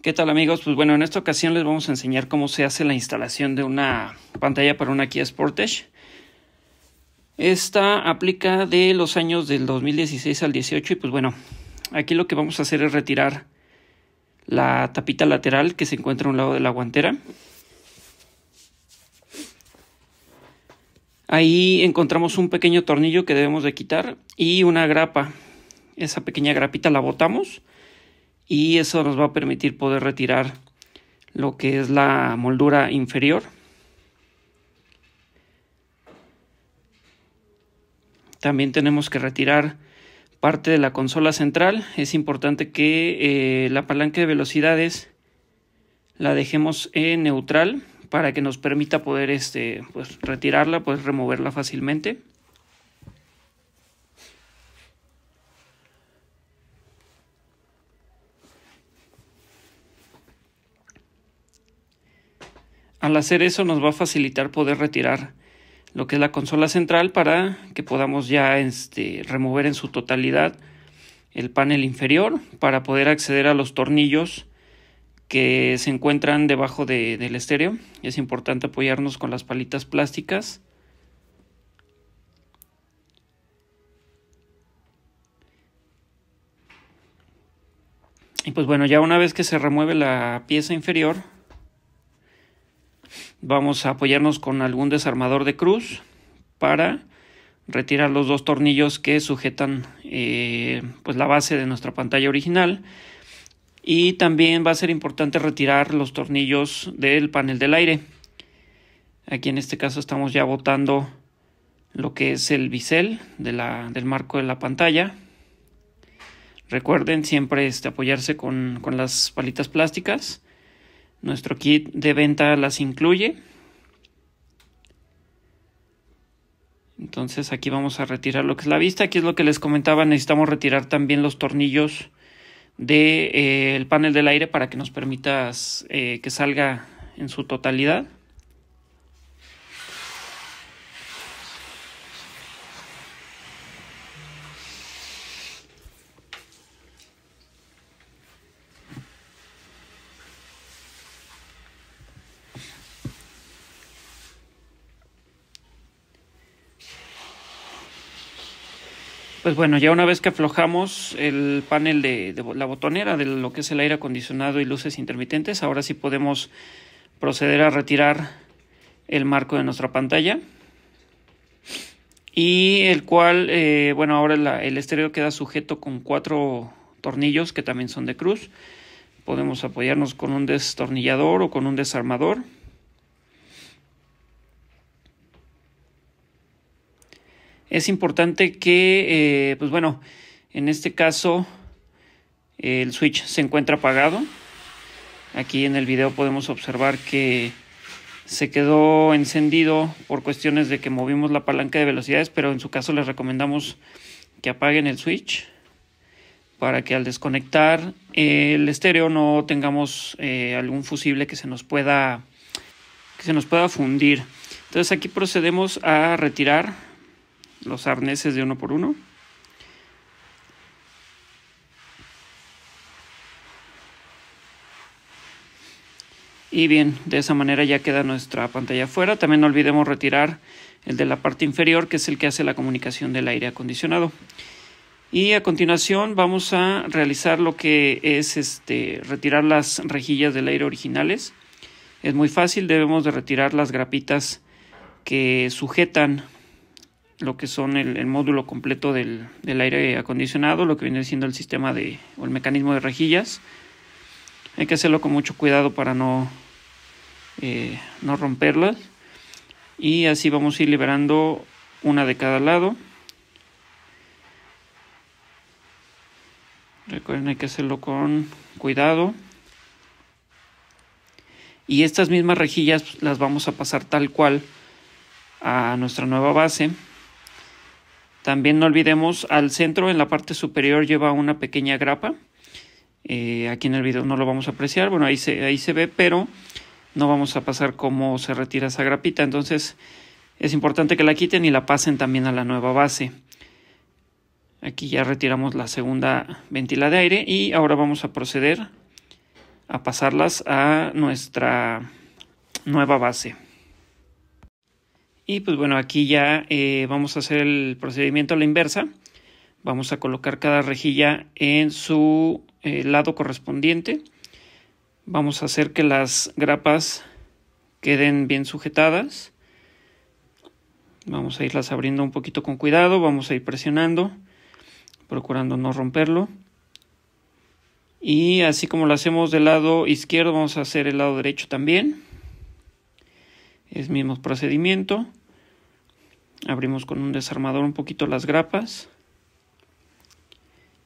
¿Qué tal amigos? Pues bueno, en esta ocasión les vamos a enseñar cómo se hace la instalación de una pantalla para una Kia Sportage. Esta aplica de los años del 2016 al 18 y pues bueno, aquí lo que vamos a hacer es retirar la tapita lateral que se encuentra a un lado de la guantera. Ahí encontramos un pequeño tornillo que debemos de quitar y una grapa. Esa pequeña grapita la botamos y eso nos va a permitir poder retirar lo que es la moldura inferior. También tenemos que retirar parte de la consola central. Es importante que eh, la palanca de velocidades la dejemos en neutral para que nos permita poder este, pues, retirarla, pues removerla fácilmente. Al hacer eso nos va a facilitar poder retirar lo que es la consola central para que podamos ya este, remover en su totalidad el panel inferior para poder acceder a los tornillos que se encuentran debajo del estéreo. Es importante apoyarnos con las palitas plásticas. Y pues bueno, ya una vez que se remueve la pieza inferior, Vamos a apoyarnos con algún desarmador de cruz para retirar los dos tornillos que sujetan eh, pues la base de nuestra pantalla original y también va a ser importante retirar los tornillos del panel del aire aquí en este caso estamos ya botando lo que es el bisel de del marco de la pantalla recuerden siempre este, apoyarse con las palitas plásticas nuestro kit de venta las incluye. Entonces aquí vamos a retirar lo que es la vista. Aquí es lo que les comentaba. Necesitamos retirar también los tornillos del de, eh, panel del aire para que nos permitas eh, que salga en su totalidad. Pues bueno, ya una vez que aflojamos el panel de, la botonera de lo que es el aire acondicionado y luces intermitentes, ahora sí podemos proceder a retirar el marco de nuestra pantalla. Y el cual, eh, bueno, ahora el estéreo queda sujeto con cuatro tornillos que también son de cruz. Podemos apoyarnos con un destornillador o con un desarmador. es importante que, eh, pues bueno, en este caso el switch se encuentra apagado. Aquí en el video podemos observar que se quedó encendido por cuestiones de que movimos la palanca de velocidades, pero en su caso les recomendamos que apaguen el switch para que al desconectar el estéreo no tengamos eh, algún fusible que se nos pueda que se nos pueda fundir. Entonces aquí procedemos a retirar los arneses de uno por uno. Y bien, de esa manera ya queda nuestra pantalla afuera. También no olvidemos retirar el de la parte inferior, que es el que hace la comunicación del aire acondicionado. Y a continuación vamos a realizar lo que es este, retirar las rejillas del aire originales. Es muy fácil, debemos de retirar las grapitas que sujetan lo que son el, módulo completo del, aire acondicionado, lo que viene siendo el sistema de, o el mecanismo de rejillas. Hay que hacerlo con mucho cuidado para no, eh, no romperlas. Y así vamos a ir liberando una de cada lado. Recuerden, hay que hacerlo con cuidado. Y estas mismas rejillas las vamos a pasar tal cual a nuestra nueva base también no olvidemos al centro, en la parte superior lleva una pequeña grapa. Eh, aquí en el video no lo vamos a apreciar, bueno, ahí se, ahí se ve, pero no vamos a pasar cómo se retira esa grapita. Entonces es importante que la quiten y la pasen también a la nueva base. Aquí ya retiramos la segunda ventila de aire y ahora vamos a proceder a pasarlas a nuestra nueva base. Y pues bueno, aquí ya eh, vamos a hacer el procedimiento a la inversa. Vamos a colocar cada rejilla en su eh, lado correspondiente. Vamos a hacer que las grapas queden bien sujetadas. Vamos a irlas abriendo un poquito con cuidado, vamos a ir presionando, procurando no romperlo. Y así como lo hacemos del lado izquierdo, vamos a hacer el lado derecho también. Es mismo procedimiento. Abrimos con un desarmador un poquito las grapas.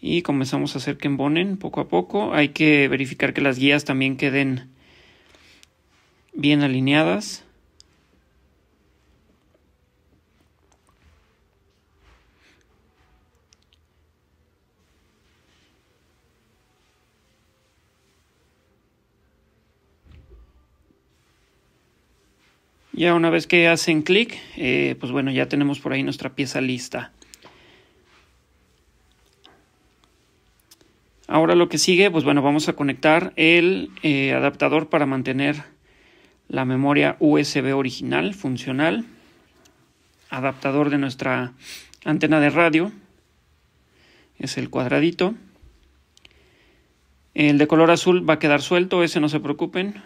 Y comenzamos a hacer que embonen poco a poco. Hay que verificar que las guías también queden bien alineadas. Ya una vez que hacen clic, eh, pues bueno, ya tenemos por ahí nuestra pieza lista. Ahora lo que sigue, pues bueno, vamos a conectar el eh, adaptador para mantener la memoria USB original, funcional, adaptador de nuestra antena de radio, es el cuadradito. El de color azul va a quedar suelto, ese no se preocupen,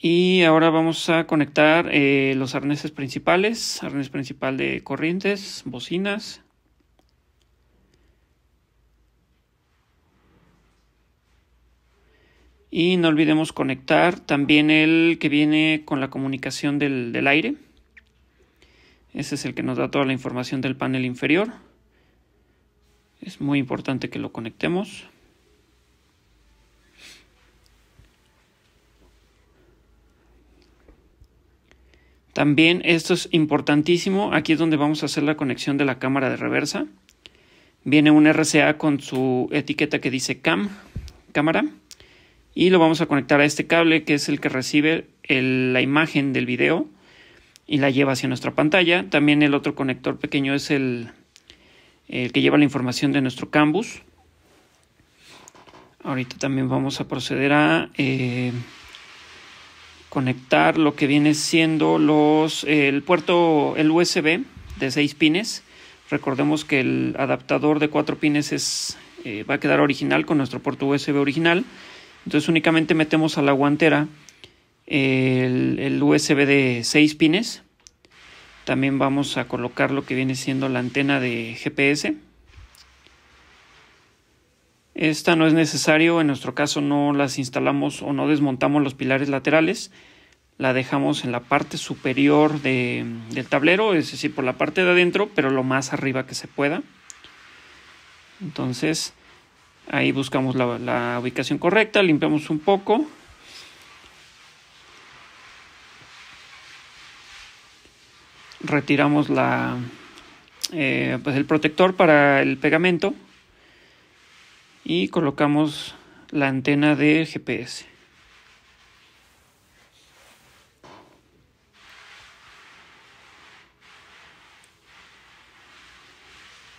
Y ahora vamos a conectar eh, los arneses principales, arnés principal de corrientes, bocinas. Y no olvidemos conectar también el que viene con la comunicación del, del aire. Ese es el que nos da toda la información del panel inferior. Es muy importante que lo conectemos. También esto es importantísimo, aquí es donde vamos a hacer la conexión de la cámara de reversa. Viene un RCA con su etiqueta que dice CAM, cámara, y lo vamos a conectar a este cable que es el que recibe la imagen del video y la lleva hacia nuestra pantalla. También el otro conector pequeño es el, el que lleva la información de nuestro CAMBUS. Ahorita también vamos a proceder a... Eh, conectar lo que viene siendo los, el puerto, el USB de 6 pines. Recordemos que el adaptador de 4 pines es, eh, va a quedar original con nuestro puerto USB original. Entonces únicamente metemos a la guantera el, el USB de 6 pines. También vamos a colocar lo que viene siendo la antena de GPS. Esta no es necesario, en nuestro caso no las instalamos o no desmontamos los pilares laterales, la dejamos en la parte superior del tablero, es decir, por la parte de adentro, pero lo más arriba que se pueda. Entonces, ahí buscamos la, ubicación correcta, limpiamos un poco. Retiramos la, eh, pues el protector para el pegamento y colocamos la antena de GPS.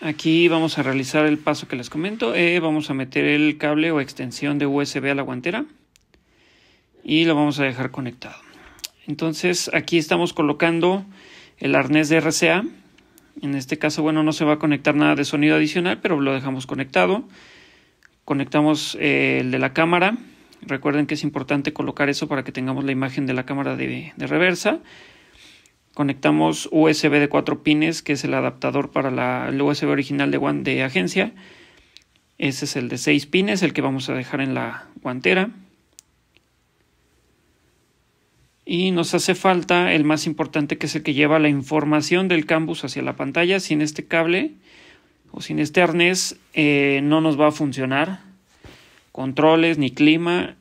Aquí vamos a realizar el paso que les comento. Eh, vamos a meter el cable o extensión de USB a la guantera y lo vamos a dejar conectado. Entonces aquí estamos colocando el arnés de RCA. En este caso, bueno, no se va a conectar nada de sonido adicional, pero lo dejamos conectado. Conectamos eh, el de la cámara. Recuerden que es importante colocar eso para que tengamos la imagen de la cámara de, de reversa. Conectamos USB de 4 pines, que es el adaptador para la, el USB original de One de agencia. Ese es el de 6 pines, el que vamos a dejar en la guantera. Y nos hace falta el más importante, que es el que lleva la información del campus hacia la pantalla. Sin este cable, o sin externes eh, no nos va a funcionar. Controles ni clima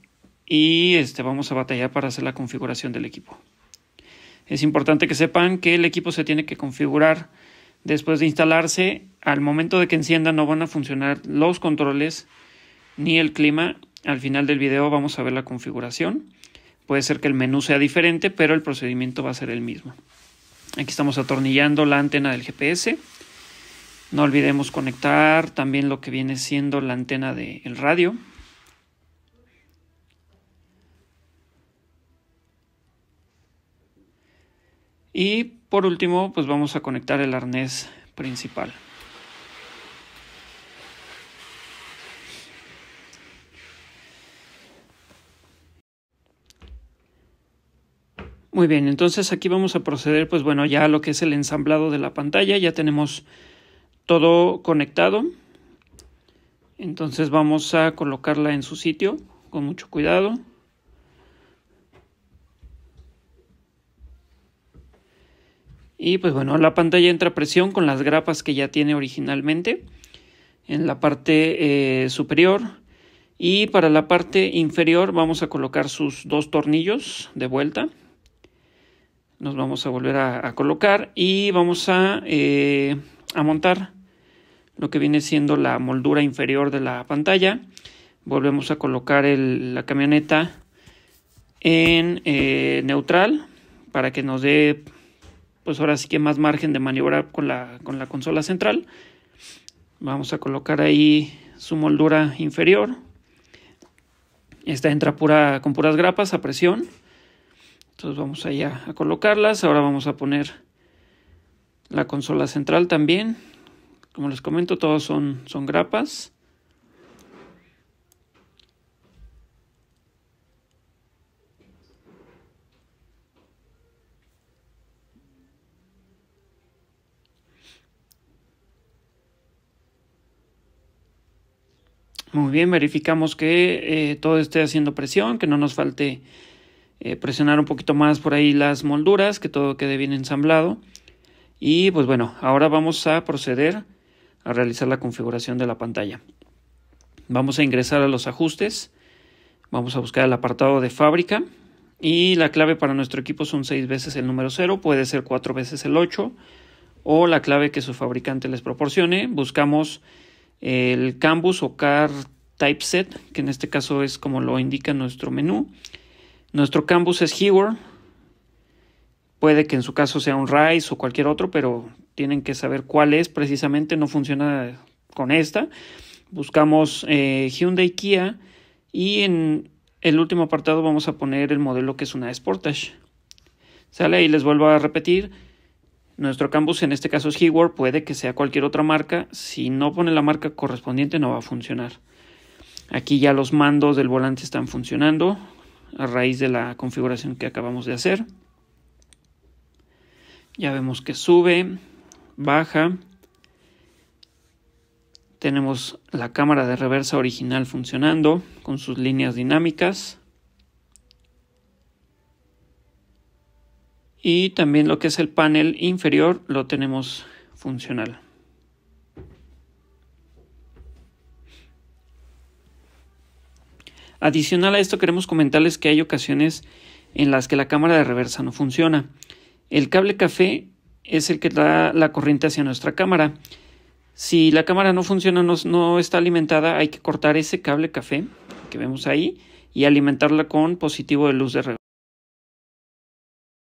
y este, vamos a batallar para hacer la configuración del equipo. Es importante que sepan que el equipo se tiene que configurar después de instalarse. Al momento de que encienda no van a funcionar los controles ni el clima. Al final del video vamos a ver la configuración. Puede ser que el menú sea diferente, pero el procedimiento va a ser el mismo. Aquí estamos atornillando la antena del GPS. No olvidemos conectar también lo que viene siendo la antena del radio. Y por último, pues vamos a conectar el arnés principal. Muy bien, entonces aquí vamos a proceder, pues bueno, ya a lo que es el ensamblado de la pantalla. Ya tenemos todo conectado. Entonces vamos a colocarla en su sitio con mucho cuidado. Y pues bueno, la pantalla entra a presión con las grapas que ya tiene originalmente en la parte eh, superior. Y para la parte inferior vamos a colocar sus dos tornillos de vuelta. Nos vamos a volver a, colocar y vamos a, eh, a montar lo que viene siendo la moldura inferior de la pantalla. Volvemos a colocar la camioneta en eh, neutral para que nos dé pues ahora sí que más margen de maniobrar con la, consola central. Vamos a colocar ahí su moldura inferior. Esta entra pura, con puras grapas a presión. Entonces vamos allá a colocarlas. Ahora vamos a poner la consola central también. Como les comento, todos son, son grapas. Muy bien, verificamos que eh, todo esté haciendo presión, que no nos falte eh, presionar un poquito más por ahí las molduras, que todo quede bien ensamblado. Y pues bueno, ahora vamos a proceder a realizar la configuración de la pantalla. Vamos a ingresar a los ajustes, vamos a buscar el apartado de fábrica y la clave para nuestro equipo son seis veces el número 0, puede ser cuatro veces el 8 o la clave que su fabricante les proporcione. Buscamos el Canvas o Car Typeset, que en este caso es como lo indica nuestro menú. Nuestro Canvas es hewer Puede que en su caso sea un Rise o cualquier otro, pero tienen que saber cuál es precisamente, no funciona con esta. Buscamos eh, Hyundai Kia y en el último apartado vamos a poner el modelo que es una Sportage. ¿Sale? Y les vuelvo a repetir, nuestro campus en este caso es Heward, puede que sea cualquier otra marca, si no pone la marca correspondiente no va a funcionar. Aquí ya los mandos del volante están funcionando a raíz de la configuración que acabamos de hacer. Ya vemos que sube, baja. Tenemos la cámara de reversa original funcionando con sus líneas dinámicas. Y también lo que es el panel inferior lo tenemos funcional. Adicional a esto queremos comentarles que hay ocasiones en las que la cámara de reversa no funciona. El cable café es el que da la corriente hacia nuestra cámara. Si la cámara no funciona, no, está alimentada, hay que cortar ese cable café que vemos ahí y alimentarla con positivo de luz de, regla.